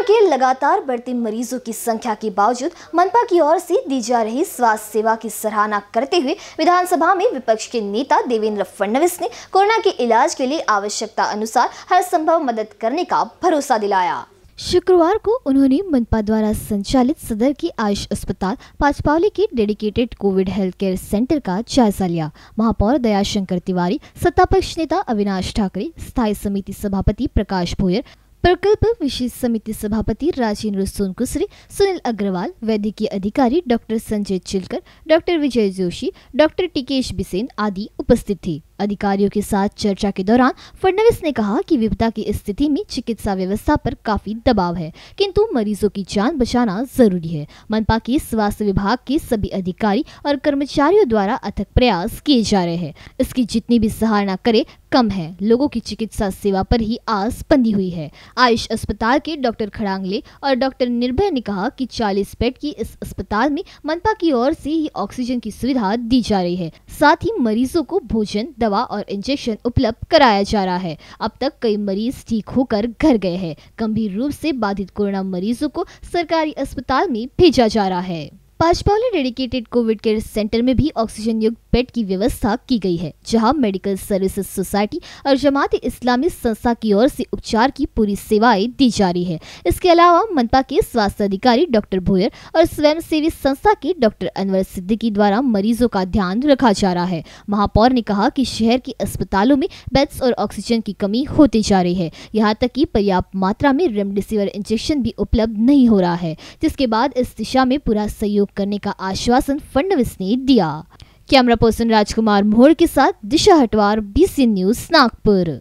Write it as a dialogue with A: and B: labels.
A: corona के लगातार बढ़ते मरीजों की संख्या के बावजूद मनपा की ओर से दी जा रही स्वास्थ्य सेवा की सराहना करते हुए विधानसभा में विपक्ष के नेता देवेंद्र फडणवीस ने कोरोना के इलाज के लिए आवश्यकता अनुसार हर संभव मदद करने का भरोसा दिलाया शुक्रवार को उन्होंने मनपा द्वारा संचालित सदर की आयुष अस्पताल पाचपावली के dedicated Covid health care centre का जायजा लिया महापौर दयाशंकर तिवारी सत्ता पक्ष नेता अविनाश ठाकरे स्थायी समिति सभापति प्रकाश भोयर प्रकल्प विशेष समिति सभापति राजेंद्र सोनकुसरी सुनील अग्रवाल वैद्यकीय अधिकारी doctor Sanjay Chilkar doctor Vijay Joshi doctor Tikesh Bisen आदि उपस्थित थे अधिकारियों के साथ चर्चा के दौरान फडनवीस ने कहा कि विपदा की स्थिति में चिकित्सा व्यवस्था पर काफी दबाव है किंतु मरीजों की जान बचाना जरूरी है मनपा के स्वास्थ्य विभाग के सभी अधिकारी और कर्मचारियों द्वारा अथक प्रयास किए जा रहे हैं इसकी जितनी भी सहारना करे कम है लोगों की चिकित्सा सेवा पर ही आस बंदी हुई है आयुष अस्पताल के डॉक्टर खड़ांगले और डॉक्टर निर्भय ने कहा कि 40 बेड की इस अस्पताल में मनपा की ओर से ही ऑक्सीजन की सुविधा दी जा रही है साथ ही मरीजों को भोजन दवा और इंजेक्शन उपलब्ध कराया जा रहा है अब तक कई मरीज ठीक होकर घर गए हैं गंभीर रूप से बाधित कोरोना मरीजों को सरकारी अस्पताल में भेजा जा रहा है Pachpaoli dedicated Covid care centre में भी ऑक्सीजन युक्त बेड की व्यवस्था की गई है जहां मेडिकल सर्विसेज सोसाइटी और जमात इस्लामी संस्था की ओर से उपचार की पूरी सेवाएं दी जा रही है इसके अलावा मनपा के स्वास्थ्य अधिकारी डॉक्टर भोयर और स्वयंसेवी संस्था के डॉक्टर अनवर सिद्दीकी द्वारा मरीजों का ध्यान रखा जा रहा है महापौर ने कहा की शहर के अस्पतालों में बेड्स और ऑक्सीजन की कमी होती जा रही है यहाँ तक की पर्याप्त मात्रा में रेमडेसिविर इंजेक्शन भी उपलब्ध नहीं हो रहा है जिसके बाद इस दिशा में पूरा सहयोग डेवलप करने का आश्वासन फडणवीस ने दिया कैमरा पर्सन राजकुमार मोहर के साथ दिशा हटवार बीसी न्यूज नागपुर